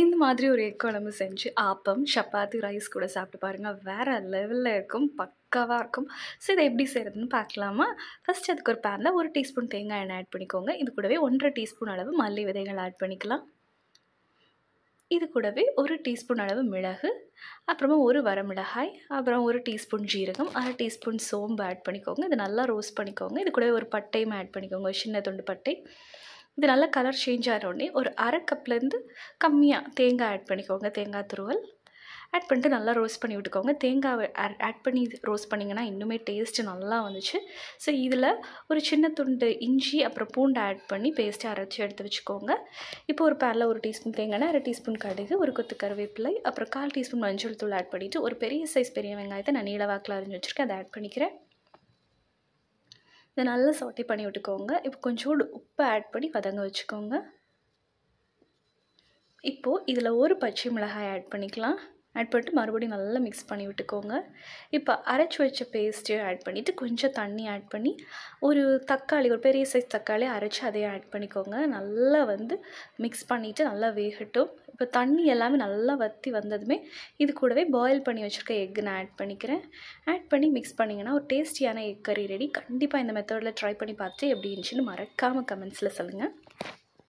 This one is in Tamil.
இந்த மாதிரி ஒரு குழம்பு செஞ்சு ஆப்பம் சப்பாத்தி ரைஸ் கூட சாப்பிட்டு பாருங்கள் வேறு லெவலில் இருக்கும் பக்காவாக இருக்கும் ஸோ இதை எப்படி செய்கிறதுன்னு பார்க்கலாமா ஃபஸ்ட் அதுக்கு ஒரு பேனில் ஒரு டீஸ்பூன் தேங்காய் எண்ணெய் ஆட் பண்ணிக்கோங்க இது கூடவே ஒன்றரை டீஸ்பூன் அளவு மல்லி விதைகள் ஆட் பண்ணிக்கலாம் இது கூடவே ஒரு டீஸ்பூன் அளவு மிளகு அப்புறமா ஒரு வரமிளகாய் அப்புறம் ஒரு டீஸ்பூன் ஜீரகம் அரை டீஸ்பூன் சோம்பு ஆட் பண்ணிக்கோங்க இது நல்லா ரோஸ்ட் பண்ணிக்கோங்க இது கூடவே ஒரு பட்டையும் ஆட் பண்ணிக்கோங்க சின்ன துண்டு பட்டை இது நல்லா கலர் சேஞ்ச் ஆகிறோடனே ஒரு அரை கப்லேருந்து கம்மியாக தேங்காய் ஆட் பண்ணிக்கோங்க தேங்காய் துருவல் ஆட் பண்ணிட்டு நல்லா ரோஸ்ட் பண்ணி விட்டுக்கோங்க தேங்காவை ஆட் பண்ணி ரோஸ்ட் பண்ணிங்கன்னா இன்னுமே டேஸ்ட்டு நல்லா வந்துச்சு ஸோ இதில் ஒரு சின்ன துண்டு இஞ்சி அப்புறம் பூண்டு ஆட் பண்ணி பேஸ்ட்டு அரைச்சி எடுத்து வச்சுக்கோங்க இப்போ ஒரு பேரில் ஒரு டீஸ்பூன் தேங்காய் அரை டீஸ்பூன் கடுகு ஒரு கொத்து கருவேப்பிலை அப்புறம் கால் டீஸ்பூன் மஞ்சள் தூள் ஆட் பண்ணிவிட்டு ஒரு பெரிய சைஸ் பெரிய வெங்காயத்தை நான் நீளவாக்கில் அரைஞ்சி வச்சுருக்கேன் அதை ஆட் பண்ணிக்கிறேன் இதை நல்லா சோட்டி பண்ணி விட்டுக்கோங்க இப்போ கொஞ்சோடு உப்பை ஆட் பண்ணி வதங்க வச்சுக்கோங்க இப்போது இதில் ஒரு பச்சை மிளகாய் ஆட் பண்ணிக்கலாம் ஆட் பண்ணிட்டு மறுபடியும் நல்லா மிக்ஸ் பண்ணி விட்டுக்கோங்க இப்போ அரைச்சி வச்ச பேஸ்ட்டையும் ஆட் பண்ணிவிட்டு கொஞ்சம் தண்ணி ஆட் பண்ணி ஒரு தக்காளி ஒரு பெரிய சைஸ் தக்காளி அரைச்சி அதையும் ஆட் பண்ணிக்கோங்க நல்லா வந்து மிக்ஸ் பண்ணிவிட்டு நல்லா வேகட்டும் இப்போ தண்ணி எல்லாமே நல்லா வற்றி வந்ததுமே இது கூடவே பாயில் பண்ணி வச்சுருக்க எக் நான் ஆட் பண்ணிக்கிறேன் ஆட் பண்ணி மிக்ஸ் பண்ணிங்கன்னா ஒரு டேஸ்டியான எக் கறி ரெடி கண்டிப்பாக இந்த மெத்தடில் ட்ரை பண்ணி பார்த்துட்டு எப்படி இருந்துச்சுன்னு மறக்காமல் கமெண்ட்ஸில் சொல்லுங்கள்